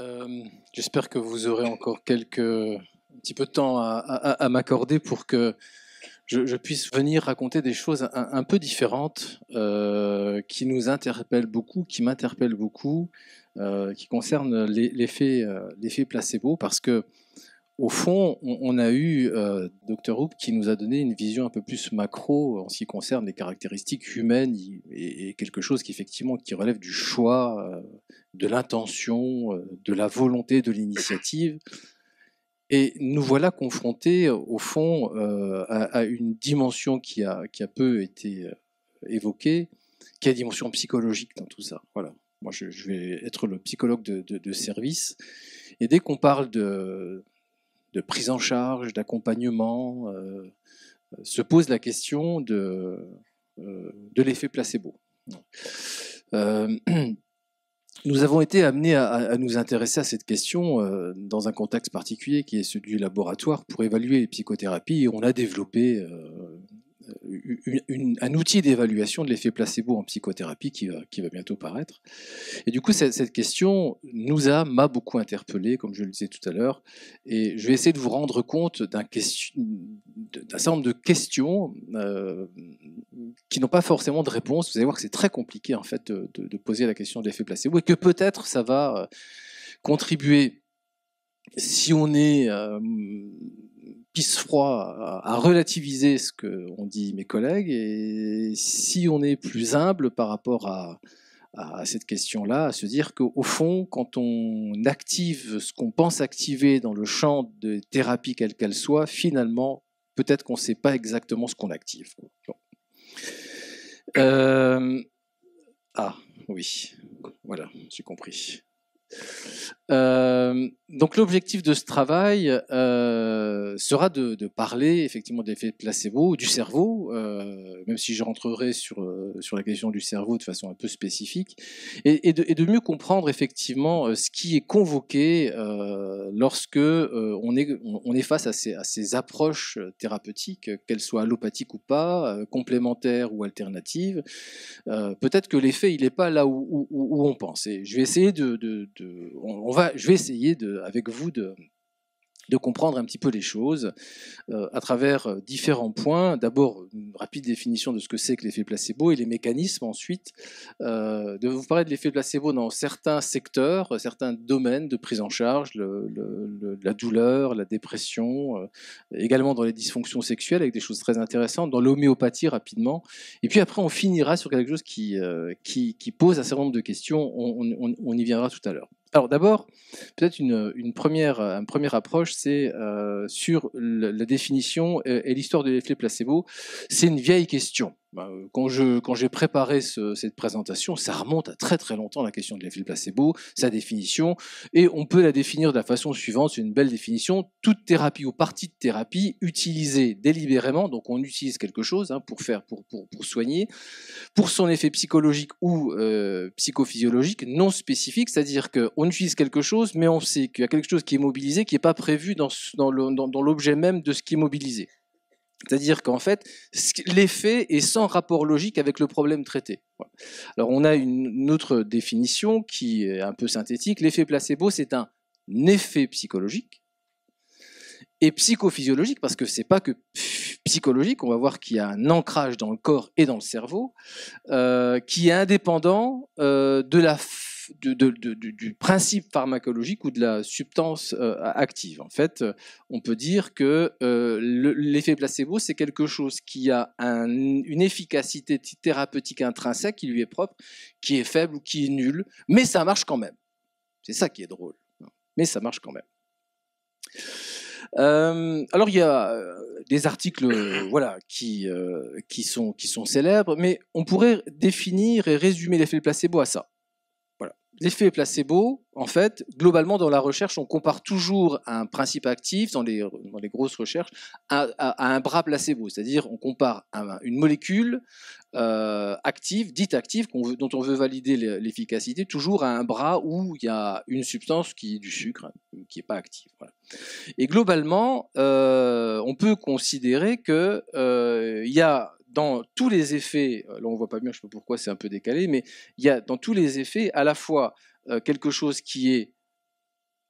Euh, j'espère que vous aurez encore quelques, un petit peu de temps à, m'accorder pour que je, puisse venir raconter des choses un, peu différentes euh, qui nous interpellent beaucoup, qui m'interpellent beaucoup, euh, qui concernent l'effet placebo, parce que au fond, on, a eu euh, Dr. Hoop qui nous a donné une vision un peu plus macro en ce qui concerne les caractéristiques humaines et, quelque chose qui effectivement qui relève du choix, euh, de l'intention, euh, de la volonté, de l'initiative. Et nous voilà confrontés au fond à, une dimension qui a, qui a peu été évoquée, qui est la dimension psychologique dans tout ça. Voilà. Moi, je, vais être le psychologue de service. Et dès qu'on parle de, de prise en charge, d'accompagnement, euh, euh, se pose la question de, euh, de l'effet placebo. nous avons été amenés à, à, nous intéresser à cette question dans un contexte particulier qui est celui du laboratoire pour évaluer les psychothérapies. Et on a développé euh, une, un outil d'évaluation de l'effet placebo en psychothérapie qui va, qui va, bientôt paraître. Et du coup, cette, question nous a, m'a beaucoup interpellé, comme je le disais tout à l'heure, et je vais essayer de vous rendre compte d'un certain nombre de questions euh, qui n'ont pas forcément de réponse. Vous allez voir que c'est très compliqué en fait de, poser la question de l'effet placebo et que peut-être ça va euh, contribuer si on est pisse-froid à, relativiser ce que dit mes collègues. Et si on est plus humble par rapport à, cette question-là, à se dire qu'au fond, quand on active ce qu'on pense activer dans le champ de thérapie quelle qu'elle soit, finalement, peut-être qu'on ne sait pas exactement ce qu'on active. Euh, ah, oui, voilà, j'ai compris. Euh, donc l'objectif de ce travail euh, sera de, parler effectivement de l'effet placebo du cerveau, euh, même si je rentrerai sur, sur la question du cerveau de façon un peu spécifique, et, de, mieux comprendre effectivement ce qui est convoqué lorsque on, est, on est face à ces, à ces approches thérapeutiques, qu'elles soient allopathiques ou pas, complémentaires ou alternatives. Peut-être que l'effet il n'est pas là où, on pense. je vais essayer de, on va je vais essayer de, avec vous de, de comprendre un petit peu les choses euh, à travers euh, différents points. D'abord, une rapide définition de ce que c'est que l'effet placebo et les mécanismes ensuite. Euh, de vous parler de l'effet placebo dans certains secteurs, certains domaines de prise en charge, la douleur, la dépression, également dans les dysfonctions sexuelles avec des choses très intéressantes, dans l'homéopathie rapidement. Et puis après, on finira sur quelque chose qui, qui, pose un certain nombre de questions. on y viendra tout à l'heure. Alors d'abord, peut-être une, une, première, une première approche, c'est euh, sur la définition et, l'histoire de l'effet placebo. C'est une vieille question. Bah, euh, quand je quand j'ai préparé ce, cette présentation, ça remonte à très très longtemps la question de l'effet placebo, sa définition, et on peut la définir de la façon suivante. C'est une belle définition. Toute thérapie ou partie de thérapie utilisée délibérément, donc on utilise quelque chose hein, pour faire pour, pour, pour soigner, pour son effet psychologique ou euh, psychophysiologique non spécifique, c'est-à-dire qu'on utilise quelque chose, mais on sait qu'il y a quelque chose qui est mobilisé qui n'est pas prévu dans, dans l'objet dans, même de ce qui est mobilisé. C'est-à-dire qu'en fait, l'effet est sans rapport logique avec le problème traité. Alors on a une autre définition qui est un peu synthétique. L'effet placebo, c'est un effet psychologique et psychophysiologique, parce que c'est pas que psychologique, on va voir qu'il y a un ancrage dans le corps et dans le cerveau, euh, qui est indépendant euh, de la du principe pharmacologique ou de la substance euh, active. En fait, euh, on peut dire que euh, l'effet placebo, c'est quelque chose qui a une efficacité thérapeutique intrinsèque qui lui est propre, qui est faible ou qui est nulle, mais ça marche quand même. C'est ça qui est drôle. Mais ça marche quand même. alors il y a des articles voilà qui sont qui sont célèbres, mais on pourrait définir et résumer l'effet placebo à ça. L'effet placebo, en fait, globalement dans la recherche, on compare toujours un principe actif, dans les, grosses recherches, à, un bras placebo. C'est-à-dire on compare une molécule euh, active, dite active, dont on veut valider l'efficacité, toujours à un bras où il y a une substance qui est du sucre, qui n'est pas active. Et globalement, euh, on peut considérer qu'il euh, y a dans tous les effets, euh, là on voit pas bien, je sais pas pourquoi c'est un peu décalé, mais il y a dans tous les effets à la fois euh, quelque chose qui est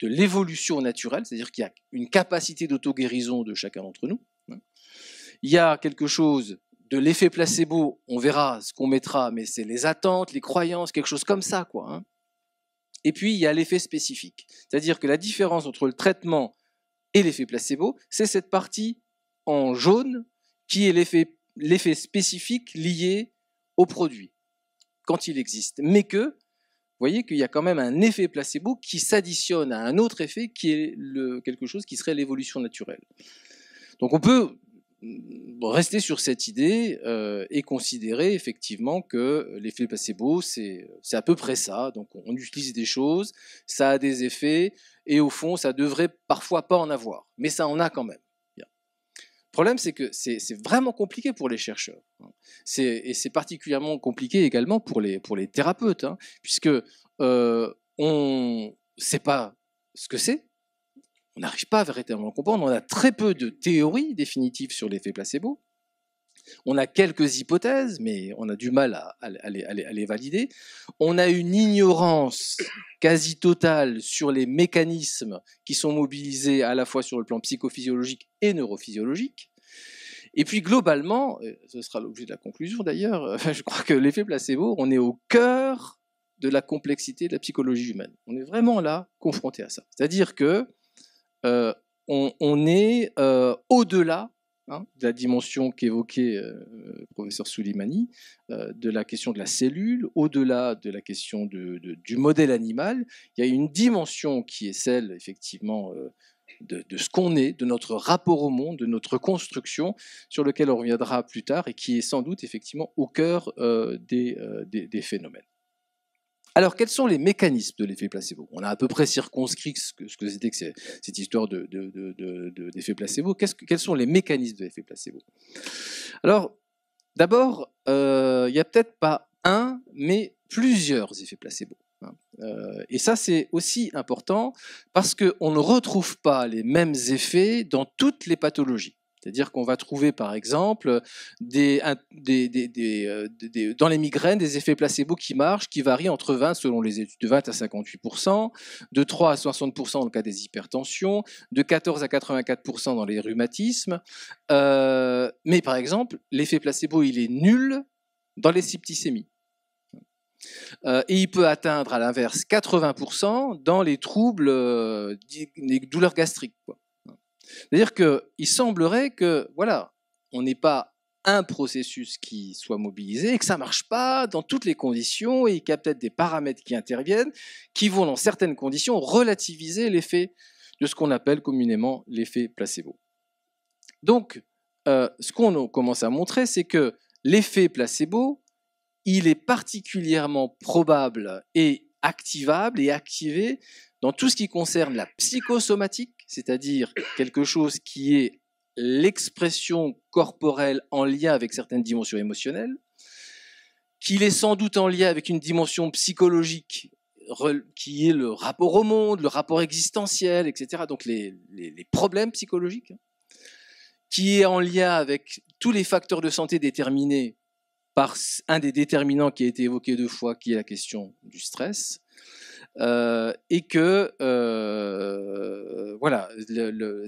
de l'évolution naturelle, c'est-à-dire qu'il y a une capacité d'auto-guérison de chacun d'entre nous. Hein. Il y a quelque chose de l'effet placebo, on verra ce qu'on mettra, mais c'est les attentes, les croyances, quelque chose comme ça. quoi. Hein. Et puis, il y a l'effet spécifique, c'est-à-dire que la différence entre le traitement et l'effet placebo, c'est cette partie en jaune qui est l'effet l'effet spécifique lié au produit, quand il existe. Mais que, vous voyez qu'il y a quand même un effet placebo qui s'additionne à un autre effet qui est le, quelque chose qui serait l'évolution naturelle. Donc on peut mm, rester sur cette idée euh, et considérer effectivement que l'effet placebo, c'est à peu près ça. Donc on utilise des choses, ça a des effets, et au fond, ça devrait parfois pas en avoir, mais ça en a quand même. Le problème, c'est que c'est vraiment compliqué pour les chercheurs. Hein. Et c'est particulièrement compliqué également pour les, pour les thérapeutes, hein, puisque euh, on ne sait pas ce que c'est, on n'arrive pas à véritablement comprendre, on a très peu de théories définitives sur l'effet placebo, on a quelques hypothèses, mais on a du mal à, les, valider. On a une ignorance quasi totale sur les mécanismes qui sont mobilisés à la fois sur le plan psychophysiologique et neurophysiologique. Et puis globalement, euh, ce sera l'objet de la conclusion d'ailleurs, euh, je crois que l'effet placebo, on est au cœur de la complexité de la psychologie humaine. On est vraiment là confronté à ça. C'est-à-dire que euh, on, est au-delà Hein, de la dimension qu'évoquait euh, le professeur Soulimani, euh, de la question de la cellule, au-delà de la question du modèle animal. Il y a une dimension qui est celle, effectivement, euh, de, ce qu'on est, de notre rapport au monde, de notre construction, sur lequel on reviendra plus tard et qui est sans doute effectivement au cœur des, phénomènes. Alors, quels sont les mécanismes de l'effet placebo On a à peu près circonscrit ce que, c'était que cette histoire d'effet de, placebo. quels sont les mécanismes de l'effet placebo Alors, d'abord, euh, il n'y a peut-être pas un, mais plusieurs effets placebo. Hein. Euh, et ça, c'est aussi important parce qu'on ne retrouve pas les mêmes effets dans toutes les pathologies. C'est-à-dire qu'on va trouver, par exemple, euh, dans les migraines des effets placebo qui marchent, qui varient entre 20, selon les études, de 20 à 58%, de 3 à 60% dans le cas des hypertensions, de 14 à 84% dans les rhumatismes. Euh, mais par exemple, l'effet placebo, il est nul dans les septicémies. Euh, et il peut atteindre, à l'inverse, 80% dans les troubles, des douleurs gastriques. C'est-à-dire qu'il semblerait que, voilà, on n'est pas un processus qui soit mobilisé et que ça ne marche pas dans toutes les conditions et qu'il y a peut-être des paramètres qui interviennent qui vont, dans certaines conditions, relativiser l'effet de ce qu'on appelle communément l'effet placebo. Donc, euh, ce qu'on commence à montrer, c'est que l'effet placebo, il est particulièrement probable et activable et activé dans tout ce qui concerne la psychosomatique, c'est-à-dire quelque chose qui est l'expression corporelle en lien avec certaines dimensions émotionnelles, qui est sans doute en lien avec une dimension psychologique qui est le rapport au monde, le rapport existentiel, etc., donc les problèmes psychologiques, qui est en lien avec tous les facteurs de santé déterminés par un des déterminants qui a été évoqué deux fois, qui est la question du stress, euh, et que euh, voilà,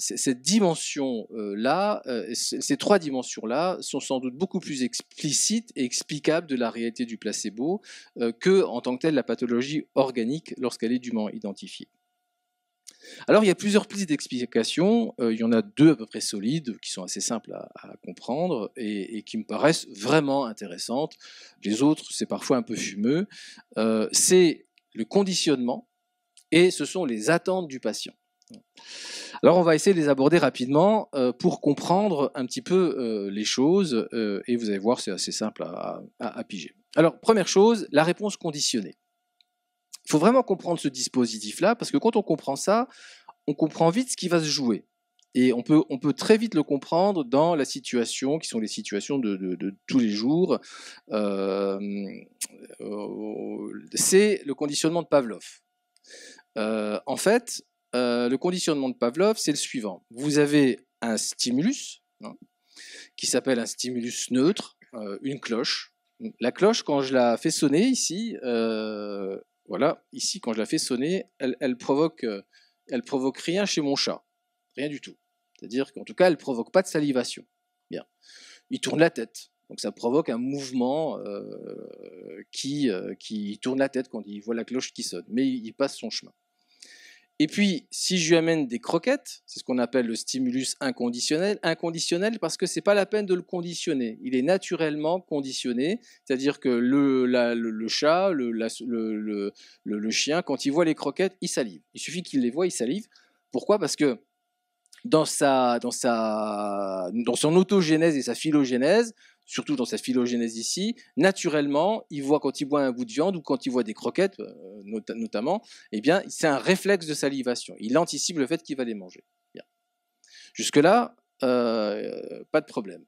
cette dimension euh, là, ces trois dimensions là sont sans doute beaucoup plus explicites et explicables de la réalité du placebo que en tant que telle la pathologie organique lorsqu'elle est dûment identifiée. Alors, il y a plusieurs pistes d'explication. il y en a deux à peu près solides, qui sont assez simples à, comprendre et, qui me paraissent vraiment intéressantes. Les autres, c'est parfois un peu fumeux. c'est le conditionnement et ce sont les attentes du patient. Alors on va essayer de les aborder rapidement euh, pour comprendre un petit peu euh, les choses euh, et vous allez voir c'est assez simple à, piger. Alors première chose, la réponse conditionnée. Il faut vraiment comprendre ce dispositif-là parce que quand on comprend ça, on comprend vite ce qui va se jouer. Et on peut, on peut très vite le comprendre dans la situation, qui sont les situations de, tous les jours. Euh, c'est le conditionnement de Pavlov. Euh, en fait, euh, le conditionnement de Pavlov, c'est le suivant. Vous avez un stimulus, hein, qui s'appelle un stimulus neutre, une cloche. La cloche, quand je la fais sonner ici, voilà, ici, quand je la fais sonner, elle, elle provoque, elle provoque rien chez mon chat. Rien du tout. C'est-à-dire qu'en tout cas, elle ne provoque pas de salivation. Bien. Il tourne la tête. Donc ça provoque un mouvement euh, qui, euh, qui tourne la tête quand il voit la cloche qui sonne, mais il passe son chemin. Et puis, si je lui amène des croquettes, c'est ce qu'on appelle le stimulus inconditionnel, inconditionnel parce que ce n'est pas la peine de le conditionner. Il est naturellement conditionné, c'est-à-dire que le, le, chat, le, le, chien, quand il voit les croquettes, il salive. Il suffit qu'il les voit, il salive. Pourquoi Parce que dans, sa, dans, sa, dans son autogénèse et sa phylogénèse, surtout dans sa phylogénèse ici, naturellement, il voit quand il boit un bout de viande ou quand il voit des croquettes, euh, notamment, eh bien, c'est un réflexe de salivation. Il anticipe le fait qu'il va les manger. Jusque-là, euh, pas de problème.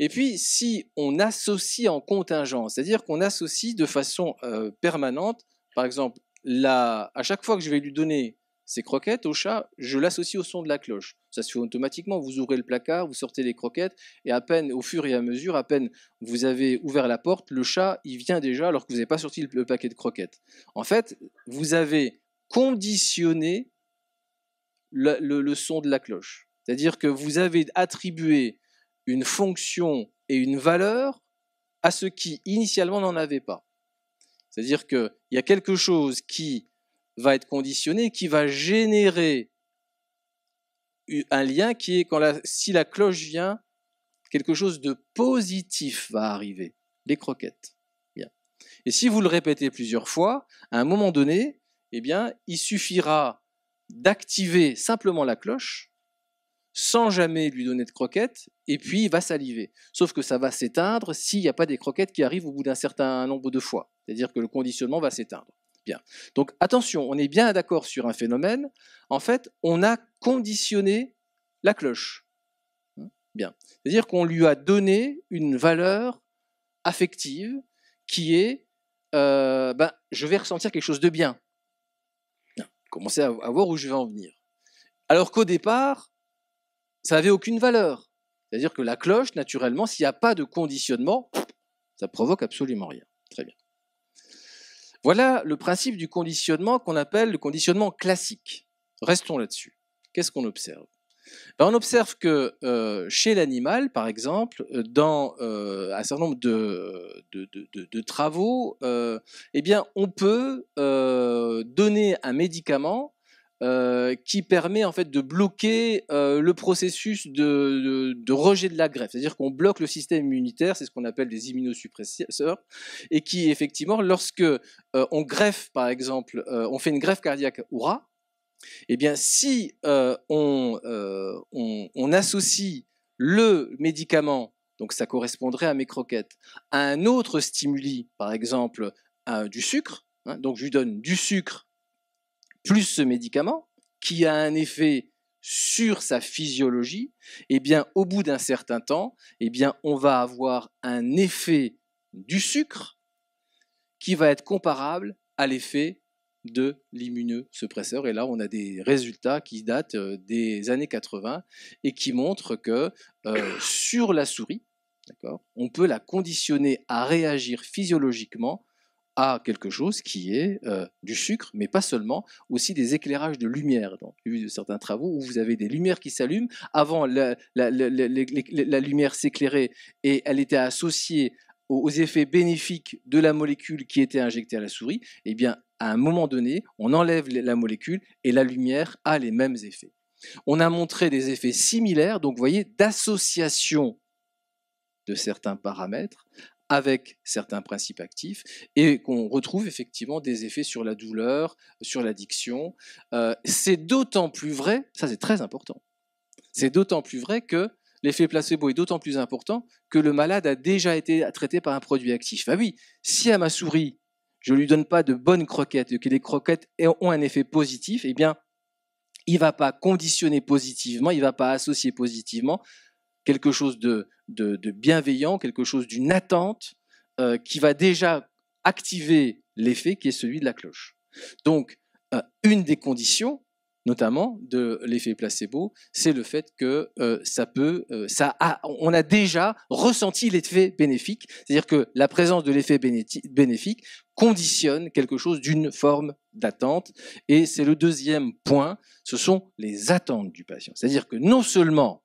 Et puis, si on associe en contingent, c'est-à-dire qu'on associe de façon euh, permanente, par exemple, à chaque fois que je vais lui donner ces croquettes au chat, je l'associe au son de la cloche. Ça se fait automatiquement. Vous ouvrez le placard, vous sortez les croquettes, et à peine, au fur et à mesure, à peine vous avez ouvert la porte, le chat, il vient déjà alors que vous n'avez pas sorti le, paquet de croquettes. En fait, vous avez conditionné le, le, son de la cloche. C'est-à-dire que vous avez attribué une fonction et une valeur à ce qui initialement n'en avait pas. C'est-à-dire qu'il y a quelque chose qui va être conditionné, qui va générer un lien qui est quand si la cloche vient, quelque chose de positif va arriver. Les croquettes. Bien. Et si vous le répétez plusieurs fois, à un moment donné, eh bien, il suffira d'activer simplement la cloche sans jamais lui donner de croquettes, et puis il va saliver. Sauf que ça va s'éteindre s'il n'y a pas des croquettes qui arrivent au bout d'un certain nombre de fois. C'est-à-dire que le conditionnement va s'éteindre. Donc attention, on est bien d'accord sur un phénomène. En fait, on a conditionné la cloche. Hein, bien. C'est-à-dire qu'on lui a donné une valeur affective qui est euh, ben, je vais ressentir quelque chose de bien. Commencez à, à voir où je vais en venir. Alors qu'au départ, ça n'avait aucune valeur. C'est-à-dire que la cloche, naturellement, s'il n'y a pas de conditionnement, ça provoque absolument rien. Très bien. Voilà le principe du conditionnement qu'on appelle le conditionnement classique. Restons là-dessus. Qu'est-ce qu'on observe ben, On observe que euh, chez l'animal, par exemple, euh, dans euh, un certain nombre de, travaux, eh bien, on peut donner un médicament euh, qui permet en fait de bloquer euh, le processus de, rejet de la greffe. C'est-à-dire qu'on bloque le système immunitaire, c'est ce qu'on appelle des immunosuppresseurs, et qui effectivement, lorsque euh, on greffe par exemple, on fait une greffe cardiaque au rat, eh bien si on, on, associe le médicament, donc ça correspondrait à mes croquettes, à un autre stimuli, par exemple du sucre, hein, donc je lui donne du sucre plus ce médicament, qui a un effet sur sa physiologie, eh bien, au bout d'un certain temps, eh bien, on va avoir un effet du sucre qui va être comparable à l'effet de suppresseur. Et là, on a des résultats qui datent euh, des années 80 et qui montrent que euh, sur la souris, on peut la conditionner à réagir physiologiquement à quelque chose qui est euh, du sucre, mais pas seulement, aussi des éclairages de lumière. Dans vu de certains travaux où vous avez des lumières qui s'allument. Avant, la, lumière s'éclairait et elle était associée aux, effets bénéfiques de la molécule qui était injectée à la souris. Et eh bien, à un moment donné, on enlève la molécule et la lumière a les mêmes effets. On a montré des effets similaires, donc voyez, d'association de certains paramètres avec certains principes actifs et qu'on retrouve effectivement des effets sur la douleur, sur l'addiction. Euh, c'est d'autant plus vrai, ça c'est très important, c'est d'autant plus vrai que l'effet placebo est d'autant plus important que le malade a déjà été traité par un produit actif. Ah oui, si à ma souris, je ne lui donne pas de bonnes croquettes et que les croquettes ont un effet positif, eh bien, il ne va pas conditionner positivement, il ne va pas associer positivement quelque chose de, bienveillant, quelque chose d'une attente euh, qui va déjà activer l'effet qui est celui de la cloche. Donc, euh, une des conditions, notamment de l'effet placebo, c'est le fait que euh, ça peut, ça on a déjà ressenti l'effet bénéfique, c'est-à-dire que la présence de l'effet bénéfique conditionne quelque chose d'une forme d'attente. Et c'est le deuxième point, ce sont les attentes du patient. C'est-à-dire que non seulement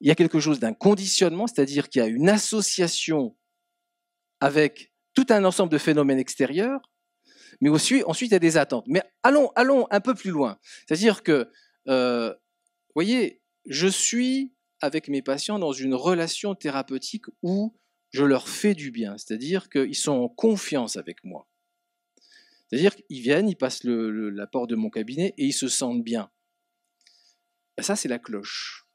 il y a quelque chose d'un conditionnement, c'est-à-dire qu'il y a une association avec tout un ensemble de phénomènes extérieurs, mais aussi ensuite il y a des attentes. Mais allons, allons un peu plus loin. C'est-à-dire que, vous euh, voyez, je suis avec mes patients dans une relation thérapeutique où je leur fais du bien, c'est-à-dire qu'ils sont en confiance avec moi. C'est-à-dire qu'ils viennent, ils passent la porte de mon cabinet et ils se sentent bien. Ben, ça, c'est la cloche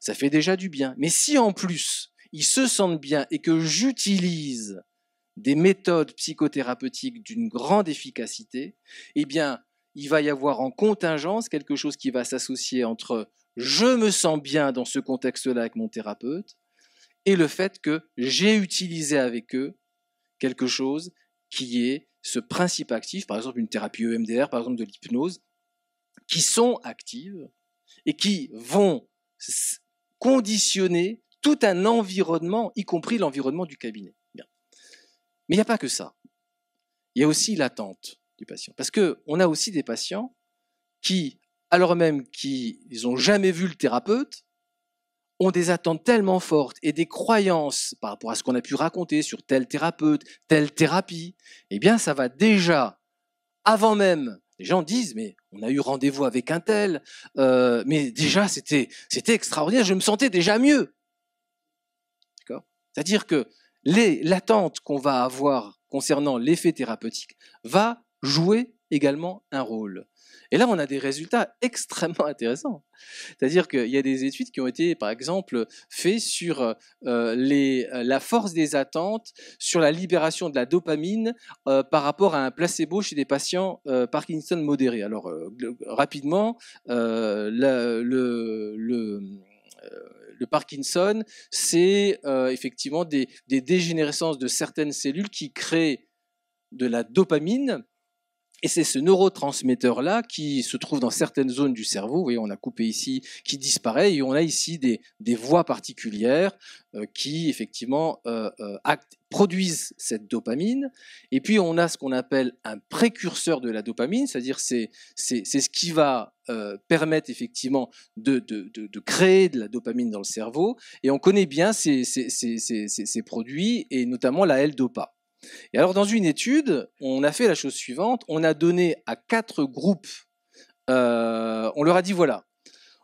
ça fait déjà du bien. Mais si en plus ils se sentent bien et que j'utilise des méthodes psychothérapeutiques d'une grande efficacité, eh bien, il va y avoir en contingence quelque chose qui va s'associer entre je me sens bien dans ce contexte-là avec mon thérapeute et le fait que j'ai utilisé avec eux quelque chose qui est ce principe actif, par exemple une thérapie EMDR, par exemple de l'hypnose, qui sont actives et qui vont conditionner tout un environnement, y compris l'environnement du cabinet. Mais il n'y a pas que ça. Il y a aussi l'attente du patient. Parce qu'on a aussi des patients qui, alors même qu'ils n'ont jamais vu le thérapeute, ont des attentes tellement fortes et des croyances par rapport à ce qu'on a pu raconter sur tel thérapeute, telle thérapie, eh bien, ça va déjà, avant même les gens disent, mais on a eu rendez-vous avec un tel, euh, mais déjà c'était extraordinaire, je me sentais déjà mieux. C'est-à-dire que l'attente qu'on va avoir concernant l'effet thérapeutique va jouer également un rôle. Et là, on a des résultats extrêmement intéressants. C'est-à-dire qu'il y a des études qui ont été, par exemple, faites sur euh, euh, la force des attentes, sur la libération de la dopamine euh, par rapport à un placebo chez des patients Parkinson modérés. Alors, rapidement, le, Parkinson, c'est effectivement des, des, dégénérescences de certaines cellules qui créent de la dopamine et c'est ce neurotransmetteur-là qui se trouve dans certaines zones du cerveau, vous voyez, on a coupé ici, qui disparaît, et on a ici des, voies particulières euh, qui, effectivement, euh, euh, produisent cette dopamine. Et puis, on a ce qu'on appelle un précurseur de la dopamine, c'est-à-dire c'est ce qui va permettre, effectivement de, créer de la dopamine dans le cerveau. Et on connaît bien ces produits, et notamment la L-DOPA alors, dans une étude, on a fait la chose suivante on a donné à quatre groupes, euh, on leur a dit voilà,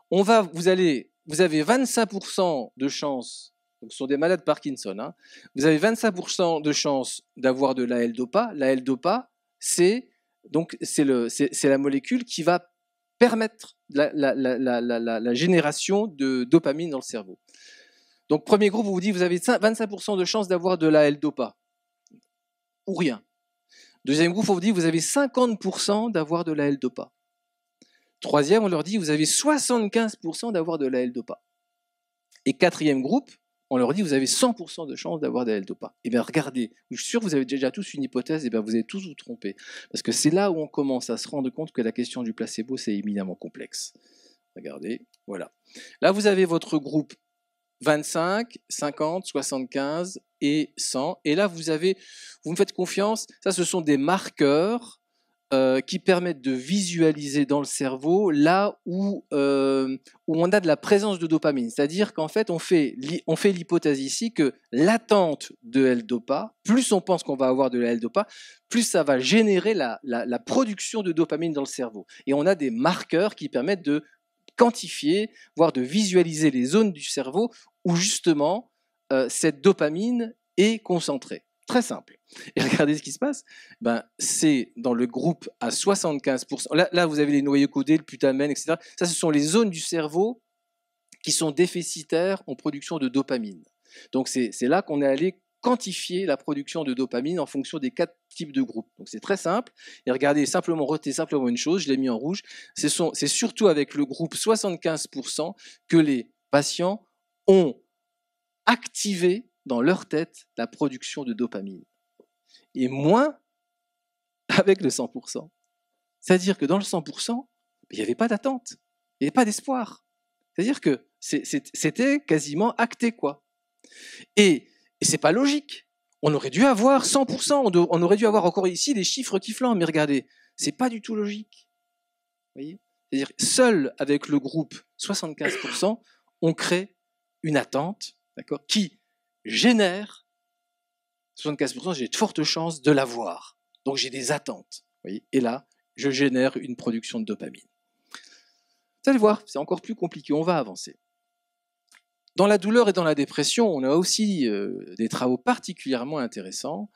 on va, vous, allez, vous avez 25% de chances, ce sont des malades Parkinson, hein, vous avez 25% de chances d'avoir de l'AL-DOPA. L'AL-DOPA, c'est la molécule qui va permettre la, génération de dopamine dans le cerveau. Donc, premier groupe, on vous dit vous avez 25% de chances d'avoir de la L-DOPA rien. Deuxième groupe, on vous dit, vous avez 50% d'avoir de la L-DOPA. Troisième, on leur dit, vous avez 75% d'avoir de la L-DOPA. Et quatrième groupe, on leur dit, vous avez 100% de chance d'avoir de la L-DOPA. Eh bien, regardez, je suis sûr que vous avez déjà tous une hypothèse, et eh bien vous êtes tous vous trompé. Parce que c'est là où on commence à se rendre compte que la question du placebo, c'est éminemment complexe. Regardez, voilà. Là, vous avez votre groupe 25, 50, 75 et 100. Et là, vous avez, vous me faites confiance, ça, ce sont des marqueurs euh, qui permettent de visualiser dans le cerveau là où, euh, où on a de la présence de dopamine. C'est-à-dire qu'en fait, on fait, on fait l'hypothèse ici que l'attente de L-DOPA, plus on pense qu'on va avoir de la L-DOPA, plus ça va générer la, la production de dopamine dans le cerveau. Et on a des marqueurs qui permettent de quantifier, voire de visualiser les zones du cerveau où justement euh, cette dopamine est concentrée. Très simple. Et regardez ce qui se passe. Ben, c'est dans le groupe à 75%. Là, là vous avez les noyaux codés, le putamen, etc. Ça, ce sont les zones du cerveau qui sont déficitaires en production de dopamine. Donc, c'est là qu'on est allé quantifier la production de dopamine en fonction des quatre types de groupes. Donc c'est très simple. Et regardez simplement, retenez simplement une chose, je l'ai mis en rouge, c'est surtout avec le groupe 75% que les patients ont activé dans leur tête la production de dopamine. Et moins avec le 100%. C'est-à-dire que dans le 100%, il n'y avait pas d'attente, il n'y avait pas d'espoir. C'est-à-dire que c'était quasiment acté, quoi. Et, c'est pas logique. On aurait dû avoir 100%, on, aurait dû avoir encore ici des chiffres qui mais regardez, c'est pas du tout logique. C'est-à-dire, seul avec le groupe 75%, on crée une attente, d'accord, qui génère 75%, j'ai de fortes chances de l'avoir. Donc j'ai des attentes. et là, je génère une production de dopamine. Vous allez voir, c'est encore plus compliqué, on va avancer. Dans la douleur et dans la dépression, on a aussi euh, des travaux particulièrement intéressants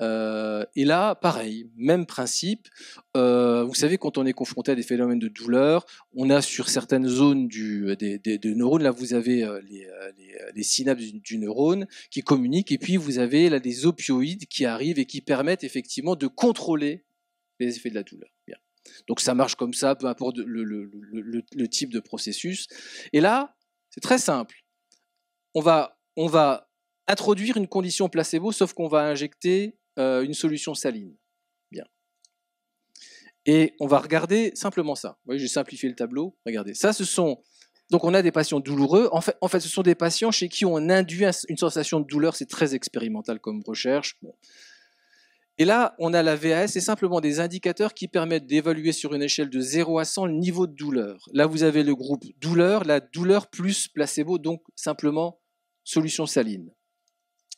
euh, et là, pareil, même principe. Euh, vous savez, quand on est confronté à des phénomènes de douleur, on a sur certaines zones du, euh, des, neurones, là vous avez les, les, synapses du, neurone qui communiquent, et puis vous avez là des opioïdes qui arrivent et qui permettent effectivement de contrôler les effets de la douleur. Donc ça marche comme ça, peu importe le, le, le, le type de processus. Et là, c'est très simple. On va, on va introduire une condition placebo, sauf qu'on va injecter euh, une solution saline. Bien. Et on va regarder simplement ça. Vous voyez, j'ai simplifié le tableau. Regardez. Ça, ce sont. Donc, on a des patients douloureux. En fait, en fait ce sont des patients chez qui on induit une sensation de douleur. C'est très expérimental comme recherche. Et là, on a la VAS, c'est simplement des indicateurs qui permettent d'évaluer sur une échelle de 0 à 100 le niveau de douleur. Là, vous avez le groupe douleur, la douleur plus placebo, donc simplement solution saline.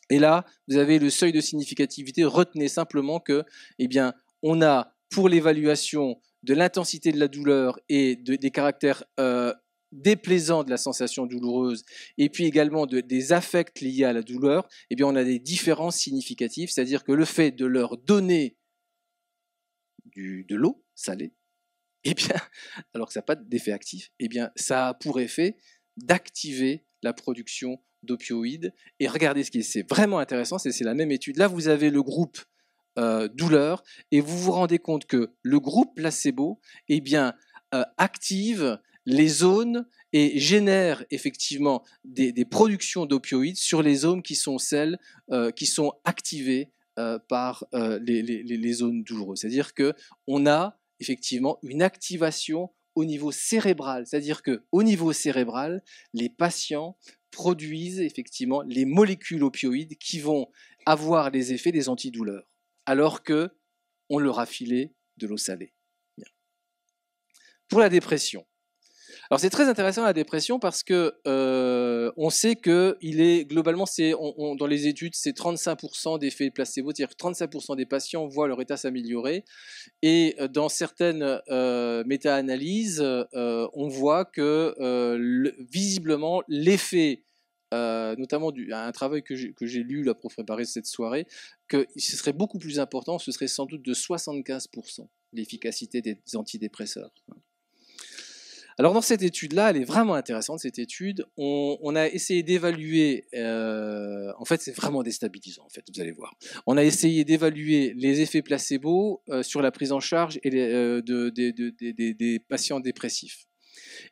Et là, vous avez le seuil de significativité. Retenez simplement que, eh bien, on a pour l'évaluation de l'intensité de la douleur et des caractères euh, déplaisants de la sensation douloureuse, et puis également des affects liés à la douleur, eh bien, on a des différences significatives, c'est-à-dire que le fait de leur donner de l'eau salée, eh bien, alors que ça n'a pas d'effet actif, eh bien, ça a pour effet d'activer la production d'opioïdes. Et regardez ce qui est, vraiment intéressant, c'est la même étude. Là, vous avez le groupe euh, douleur et vous vous rendez compte que le groupe placebo eh bien, euh, active les zones et génère effectivement des, productions d'opioïdes sur les zones qui sont celles euh, qui sont activées par les, zones douloureuses. C'est-à-dire qu'on a effectivement une activation au niveau cérébral, c'est-à-dire que au niveau cérébral, les patients produisent effectivement les molécules opioïdes qui vont avoir les effets des antidouleurs, alors que on leur a filé de l'eau salée. Pour la dépression. Alors c'est très intéressant la dépression parce que euh, on sait que il est globalement c'est dans les études c'est 35% d'effets placebo, c'est-à-dire 35% des patients voient leur état s'améliorer et euh, dans certaines euh, méta-analyses on voit que visiblement l'effet euh, notamment du, un travail que j'ai lu là, pour préparer cette soirée, que ce serait beaucoup plus important, ce serait sans doute de 75% l'efficacité des antidépresseurs. Alors dans cette étude-là, elle est vraiment intéressante, cette étude. On, a essayé d'évaluer, euh, en fait c'est vraiment déstabilisant, en fait, vous allez voir. On a essayé d'évaluer les effets placebo euh, sur la prise en charge et des patients dépressifs.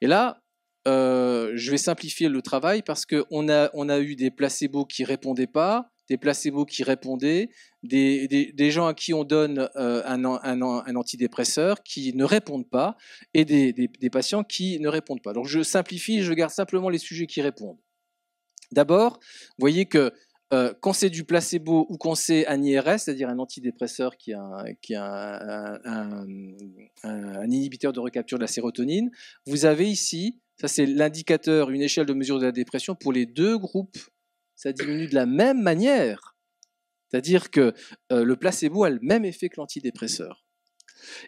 Et là, euh, je vais simplifier le travail parce qu'on a, on a eu des placebos qui ne répondaient pas, des placebos qui répondaient, des, gens à qui on donne euh, un, antidépresseur qui ne répondent pas et des, patients qui ne répondent pas. Donc je simplifie, je garde simplement les sujets qui répondent. D'abord, vous voyez que euh, quand c'est du placebo ou quand c'est un IRS, c'est-à-dire un antidépresseur qui est qui un, inhibiteur de recapture de la sérotonine, vous avez ici ça, c'est l'indicateur, une échelle de mesure de la dépression pour les deux groupes. Ça diminue de la même manière. C'est-à-dire que euh, le placebo a le même effet que l'antidépresseur.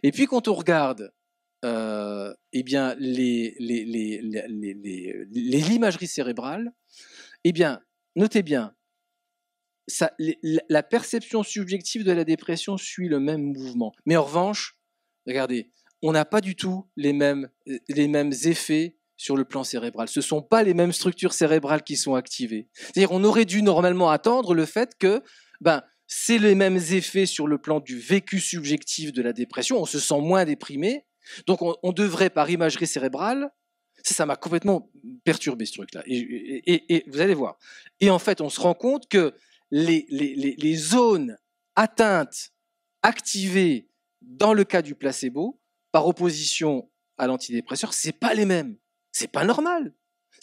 Et puis, quand on regarde euh, eh bien, les, l'imagerie cérébrale, eh bien, notez bien, ça, la perception subjective de la dépression suit le même mouvement. Mais en revanche, regardez, on n'a pas du tout les mêmes, euh, les mêmes effets sur le plan cérébral. Ce ne sont pas les mêmes structures cérébrales qui sont activées. C'est-à-dire on aurait dû normalement attendre le fait que ben, c'est les mêmes effets sur le plan du vécu subjectif de la dépression, on se sent moins déprimé, donc on, devrait par imagerie cérébrale, ça m'a complètement perturbé ce truc-là, et, vous allez voir. Et en fait on se rend compte que les, les zones atteintes, activées dans le cas du placebo, par opposition à l'antidépresseur, c'est pas les mêmes. C'est pas normal.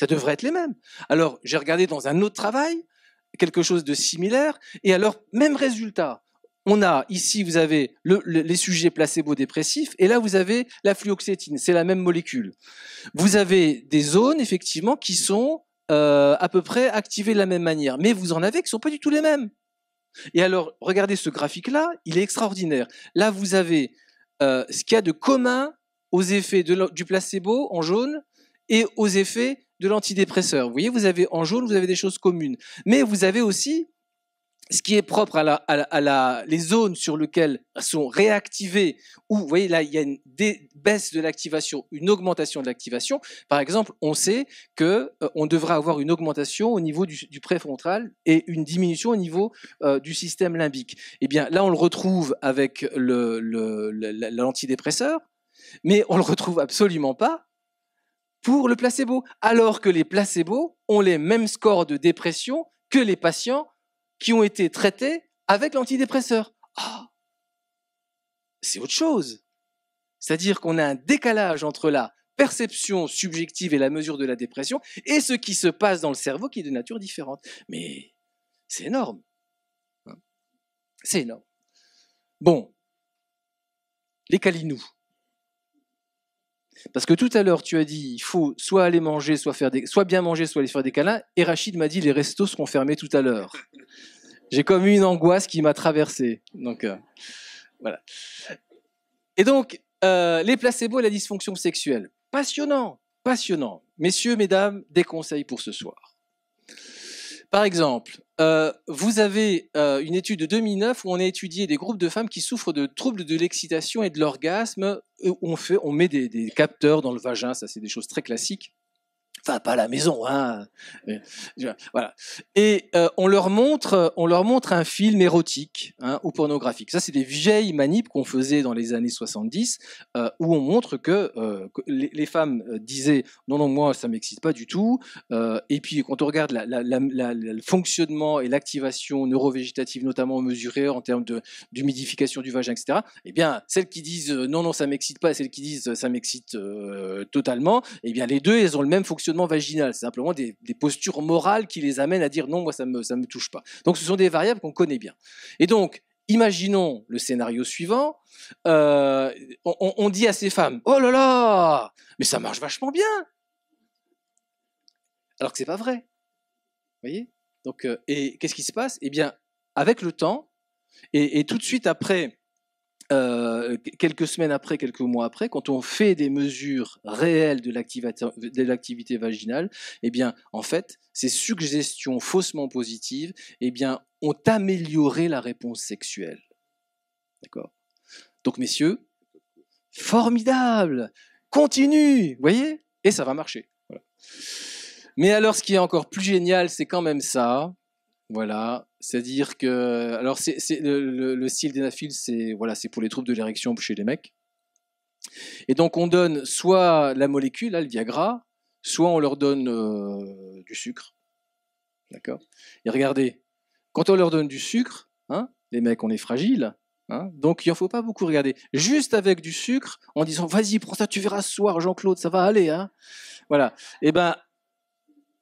Ça devrait être les mêmes. Alors, j'ai regardé dans un autre travail quelque chose de similaire, et alors, même résultat. On a ici, vous avez les sujets placebo-dépressifs, et là, vous avez la fluoxétine, c'est la même molécule. Vous avez des zones, effectivement, qui sont euh, à peu près activées de la même manière, mais vous en avez qui ne sont pas du tout les mêmes. Et alors, regardez ce graphique-là, il est extraordinaire. Là, vous avez euh, ce qu'il y a de commun aux effets du placebo en jaune et aux effets de l'antidépresseur. Vous voyez, vous avez en jaune, vous avez des choses communes. Mais vous avez aussi ce qui est propre à, la, à, la, les zones sur lesquelles sont réactivées, où, vous voyez, là, il y a une baisse de l'activation, une augmentation de l'activation. Par exemple, on sait qu'on euh, on devra avoir une augmentation au niveau du, préfrontal et une diminution au niveau euh, du système limbique. Eh bien, là, on le retrouve avec l'antidépresseur, mais on le retrouve absolument pas pour le placebo, alors que les placebos ont les mêmes scores de dépression que les patients qui ont été traités avec l'antidépresseur. Ah c'est autre chose. C'est-à-dire qu'on a un décalage entre la perception subjective et la mesure de la dépression et ce qui se passe dans le cerveau qui est de nature différente. Mais c'est énorme. C'est énorme. Bon, les calinous. Parce que tout à l'heure, tu as dit, il faut soit aller manger, soit, faire des... soit bien manger, soit aller faire des câlins. Et Rachid m'a dit, les restos seront fermés tout à l'heure. J'ai comme eu une angoisse qui m'a traversé. Donc, euh, voilà. Et donc, euh, les placebos et la dysfonction sexuelle. Passionnant, passionnant. Messieurs, mesdames, des conseils pour ce soir. Par exemple, euh, vous avez une étude de 2009 où on a étudié des groupes de femmes qui souffrent de troubles de l'excitation et de l'orgasme on, on met des, des capteurs dans le vagin, ça c'est des choses très classiques. Enfin, pas la maison, hein. euh, Voilà. Et euh, on leur montre, euh, on leur montre un film érotique hein, ou pornographique. Ça, c'est des vieilles manips qu'on faisait dans les années 70, où on montre que, les, femmes disaient non, non, moi, ça m'excite pas du tout. et puis, quand on regarde le fonctionnement et l'activation neurovégétative, notamment mesurée en termes d'humidification du vagin, etc. Eh bien, celles qui disent non, non, ça m'excite pas, et celles qui disent ça m'excite totalement, eh bien, les deux, elles ont le même fonctionnement vaginal, c'est simplement des, postures morales qui les amènent à dire non, moi ça ne me, ça me touche pas. Donc ce sont des variables qu'on connaît bien. Et donc, imaginons le scénario suivant, euh, on, dit à ces femmes, oh là là, mais ça marche vachement bien, alors que c'est pas vrai. Vous voyez Donc, euh, et qu'est-ce qui se passe Eh bien, avec le temps, et, tout de suite après euh, quelques semaines après, quelques mois après, quand on fait des mesures réelles de l'activité vaginale, eh bien, en fait, ces suggestions faussement positives, eh bien, ont amélioré la réponse sexuelle. D'accord Donc, messieurs, formidable Continue Vous voyez Et ça va marcher. Mais alors, ce qui est encore plus génial, c'est quand même ça. Voilà, c'est-à-dire que, alors, le, style le c'est voilà, c'est pour les troubles de l'érection chez les mecs. Et donc, on donne soit la molécule, hein, le Viagra, soit on leur donne euh, du sucre. D'accord Et regardez, quand on leur donne du sucre, hein, les mecs, on est fragile. Hein donc, il en faut pas beaucoup regarder. Juste avec du sucre, en disant Vas-y, prends ça, tu verras ce soir, Jean-Claude, ça va aller. Hein. voilà. Eh bien,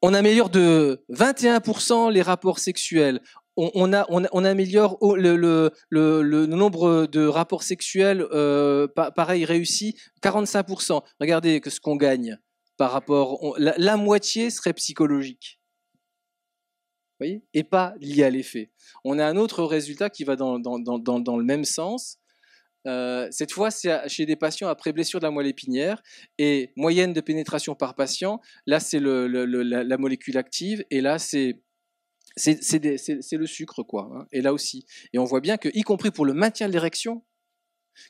on améliore de 21% les rapports sexuels on, améliore le, nombre de rapports sexuels, euh, pareil, réussi, 45%. Regardez que ce qu'on gagne par rapport. la, moitié serait psychologique. Et pas lié à l'effet. On a un autre résultat qui va dans, le même sens. Euh, cette fois, c'est chez des patients après blessure de la moelle épinière et moyenne de pénétration par patient. Là, c'est la molécule active et là, c'est c'est le sucre, quoi. Hein, et là aussi. Et on voit bien que, y compris pour le maintien de l'érection,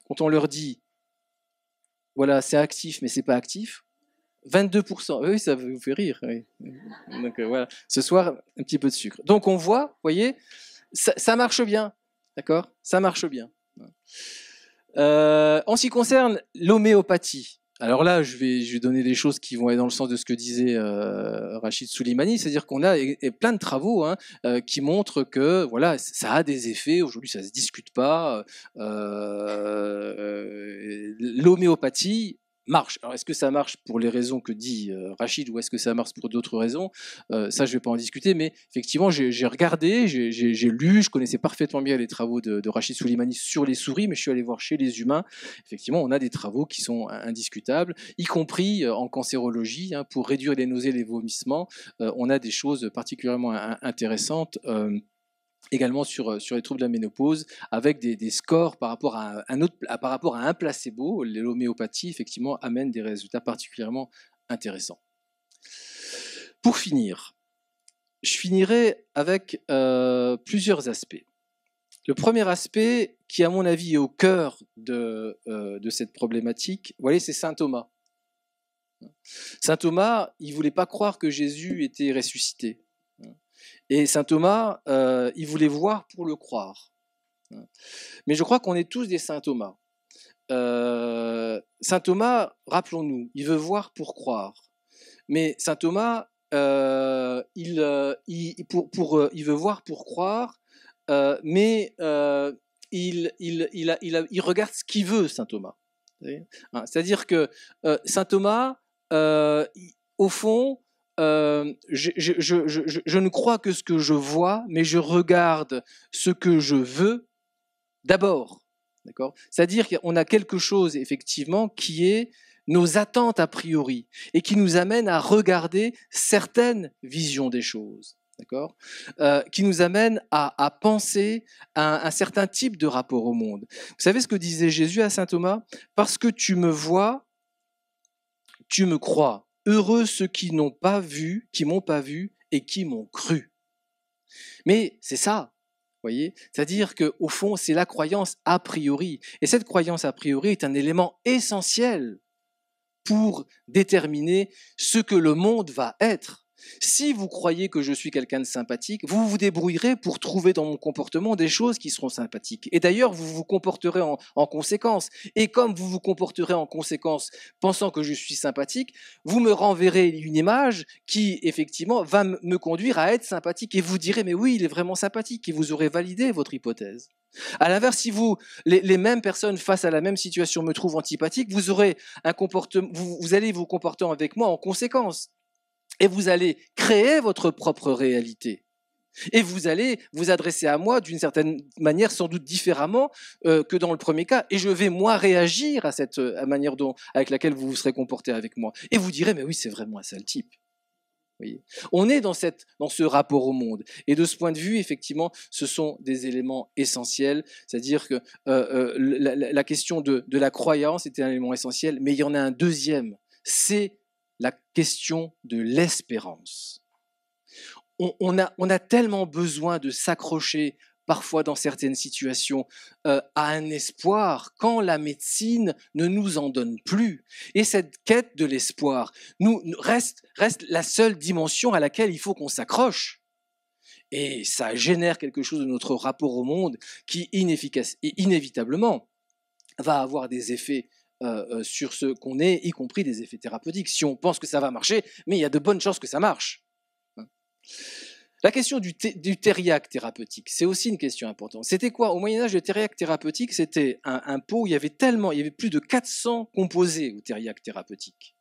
quand on leur dit, voilà, c'est actif, mais c'est pas actif, 22%. Oui, ça vous fait rire. Donc euh, voilà, ce soir, un petit peu de sucre. Donc on voit, vous voyez, ça, marche bien. D'accord Ça marche bien. Euh, en ce qui concerne l'homéopathie, alors là, je vais, donner des choses qui vont aller dans le sens de ce que disait euh, Rachid Soulimani, c'est-à-dire qu'on a plein de travaux hein, euh, qui montrent que voilà, ça a des effets. Aujourd'hui, ça se discute pas. Euh, l'homéopathie marche. Alors, est-ce que ça marche pour les raisons que dit euh, Rachid ou est-ce que ça marche pour d'autres raisons euh, Ça, je ne vais pas en discuter, mais effectivement, j'ai, regardé, j'ai, lu, je connaissais parfaitement bien les travaux de, Rachid Soulimani sur les souris, mais je suis allé voir chez les humains. Effectivement, on a des travaux qui sont indiscutables, y compris euh, en cancérologie, hein, pour réduire les nausées, les vomissements. on a des choses particulièrement intéressantes également sur, euh, sur les troubles de la ménopause, avec des, scores par rapport à un, autre, par rapport à un placebo. L'homéopathie, effectivement, amène des résultats particulièrement intéressants. Pour finir, je finirai avec euh, plusieurs aspects. Le premier aspect qui, à mon avis, est au cœur de, euh, de cette problématique, vous c'est Saint Thomas. Saint Thomas, il voulait pas croire que Jésus était ressuscité. Et saint Thomas, euh, il voulait voir pour le croire. Mais je crois qu'on est tous des saint Thomas. Euh, saint Thomas, rappelons-nous, il veut voir pour croire. Mais saint Thomas, euh, il, veut voir pour croire, mais il, regarde ce qu'il veut, saint Thomas. Hein, c'est-à-dire que saint Thomas, au fond, euh, je, ne crois que ce que je vois, mais je regarde ce que je veux d'abord. D'accord C'est-à-dire qu'on a quelque chose, effectivement, qui est nos attentes a priori et qui nous amène à regarder certaines visions des choses. D'accord euh, Qui nous amène à, penser à un, certain type de rapport au monde. Vous savez ce que disait Jésus à saint Thomas Parce que tu me vois, tu me crois. Heureux ceux qui n'ont pas vu, qui m'ont pas vu et qui m'ont cru. Mais c'est ça, voyez C'est-à-dire qu'au fond, c'est la croyance a priori. Et cette croyance a priori est un élément essentiel pour déterminer ce que le monde va être. Si vous croyez que je suis quelqu'un de sympathique, vous vous débrouillerez pour trouver dans mon comportement des choses qui seront sympathiques. Et d'ailleurs, vous vous comporterez en, conséquence. Et comme vous vous comporterez en conséquence, pensant que je suis sympathique, vous me renverrez une image qui, effectivement, va me conduire à être sympathique. Et vous direz, mais oui, il est vraiment sympathique. Et vous aurez validé votre hypothèse. À l'inverse, si vous, les, mêmes personnes face à la même situation me trouvent antipathique, vous aurez vous allez vous comporter avec moi en conséquence. Et vous allez créer votre propre réalité. Et vous allez vous adresser à moi d'une certaine manière, sans doute différemment euh, que dans le premier cas. Et je vais, moi, réagir à cette euh, manière dont, avec laquelle vous vous serez comporté avec moi. Et vous direz, mais oui, c'est vraiment un sale type. Vous voyez On est dans, cette, dans ce rapport au monde. Et de ce point de vue, effectivement, ce sont des éléments essentiels. C'est-à-dire que euh, la, la, question de, de la croyance était un élément essentiel, mais il y en a un deuxième. C'est la question de l'espérance. On, a, tellement besoin de s'accrocher parfois dans certaines situations euh, à un espoir quand la médecine ne nous en donne plus. Et cette quête de l'espoir nous, reste, reste la seule dimension à laquelle il faut qu'on s'accroche. Et ça génère quelque chose de notre rapport au monde qui, inévitablement, va avoir des effets euh, euh, sur ce qu'on est, y compris des effets thérapeutiques, si on pense que ça va marcher, mais il y a de bonnes chances que ça marche. Hein. La question du, du thériac thérapeutique, c'est aussi une question importante. C'était quoi Au Moyen-Âge, le thériaque thérapeutique, c'était un, un, pot où il y avait tellement, il y avait plus de 400 composés au thériac thérapeutique.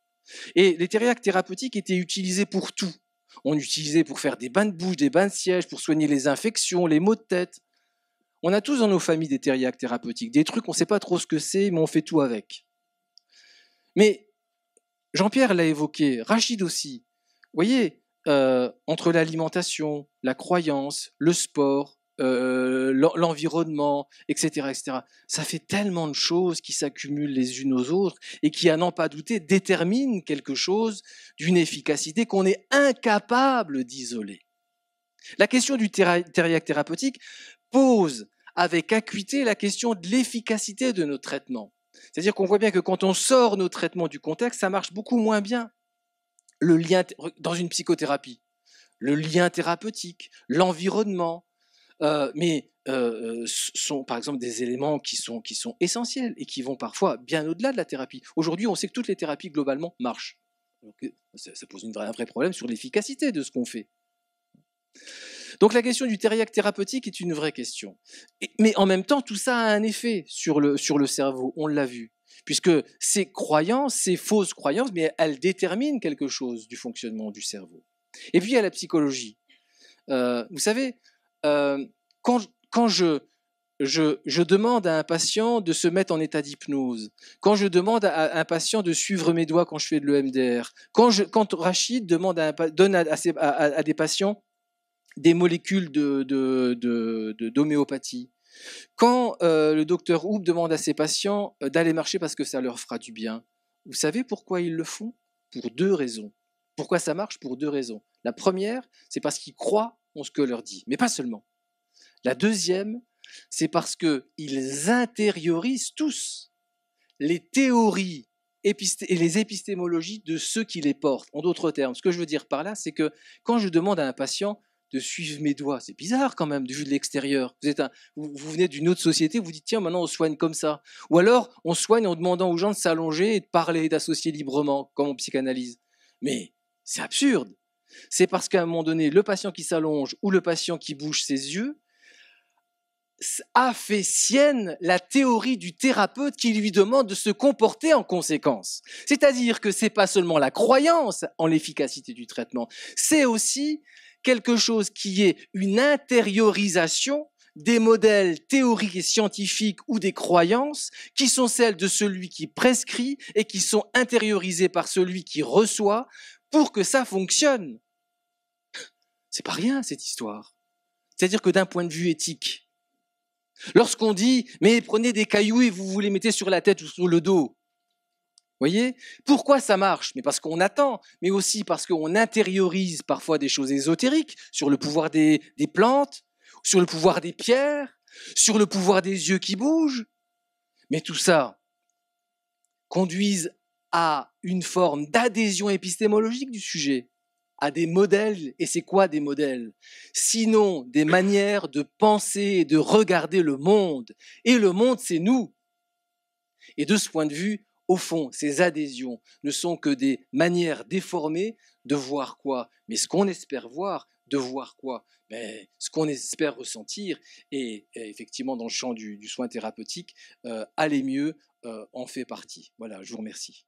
Et les thériaques thérapeutiques étaient utilisés pour tout. On utilisait pour faire des bains de bouche, des bains de siège, pour soigner les infections, les maux de tête. On a tous dans nos familles des thériaques thérapeutiques, des trucs on ne sait pas trop ce que c'est, mais on fait tout avec. Mais Jean-Pierre l'a évoqué, Rachid aussi. Vous voyez, euh, entre l'alimentation, la croyance, le sport, euh, l'environnement, etc., etc. Ça fait tellement de choses qui s'accumulent les unes aux autres et qui, à n'en pas douter, déterminent quelque chose d'une efficacité qu'on est incapable d'isoler. La question du thériaque thérapeutique pose avec acuité la question de l'efficacité de nos traitements. C'est-à-dire qu'on voit bien que quand on sort nos traitements du contexte, ça marche beaucoup moins bien. Le lien dans une psychothérapie, le lien thérapeutique, l'environnement, euh, mais ce euh, euh, sont par exemple des éléments qui sont, qui sont essentiels et qui vont parfois bien au-delà de la thérapie. Aujourd'hui, on sait que toutes les thérapies globalement marchent. ça, pose une un vrai problème sur l'efficacité de ce qu'on fait. Donc la question du thériaque thérapeutique est une vraie question. mais en même temps, tout ça a un effet sur le, sur le cerveau, on l'a vu. Puisque ces croyances, ces fausses croyances, mais elles déterminent quelque chose du fonctionnement du cerveau. Et puis il y a la psychologie. Euh, vous savez, euh, quand, je, demande à un patient de se mettre en état d'hypnose, quand je demande à un patient de suivre mes doigts quand je fais de l'EMDR, quand, Rachid demande donne à des patients des molécules d'homéopathie. De, Quand euh, le docteur Houb demande à ses patients euh, d'aller marcher parce que ça leur fera du bien, vous savez pourquoi ils le font Pour deux raisons. Pourquoi ça marche Pour deux raisons. La première, c'est parce qu'ils croient en ce que leur dit, mais pas seulement. La deuxième, c'est parce qu'ils intériorisent tous les théories et les épistémologies de ceux qui les portent. En d'autres termes, ce que je veux dire par là, c'est que quand je demande à un patient de suivre mes doigts. C'est bizarre quand même, du vu de l'extérieur. Vous, êtes un, vous, venez d'une autre société, vous dites, tiens, maintenant on soigne comme ça. Ou alors, on soigne en demandant aux gens de s'allonger et de parler, d'associer librement, comme on psychanalyse. Mais c'est absurde. C'est parce qu'à un moment donné, le patient qui s'allonge ou le patient qui bouge ses yeux a fait sienne la théorie du thérapeute qui lui demande de se comporter en conséquence. C'est-à-dire que c'est pas seulement la croyance en l'efficacité du traitement, c'est aussi quelque chose qui est une intériorisation des modèles théoriques et scientifiques ou des croyances qui sont celles de celui qui prescrit et qui sont intériorisées par celui qui reçoit pour que ça fonctionne. C'est pas rien cette histoire. C'est-à-dire que d'un point de vue éthique, lorsqu'on dit mais prenez des cailloux et vous vous les mettez sur la tête ou sur le dos, voyez Pourquoi ça marche Mais parce qu'on attend, mais aussi parce qu'on intériorise parfois des choses ésotériques sur le pouvoir des, des plantes, sur le pouvoir des pierres, sur le pouvoir des yeux qui bougent. Mais tout ça conduise à une forme d'adhésion épistémologique du sujet, à des modèles. Et c'est quoi des modèles Sinon des manières de penser et de regarder le monde. Et le monde, c'est nous. Et de ce point de vue, au fond, ces adhésions ne sont que des manières déformées de voir quoi Mais ce qu'on espère voir, de voir quoi Mais ben, ce qu'on espère ressentir, et, effectivement, dans le champ du, soin thérapeutique, euh, aller mieux euh, en fait partie. Voilà, je vous remercie.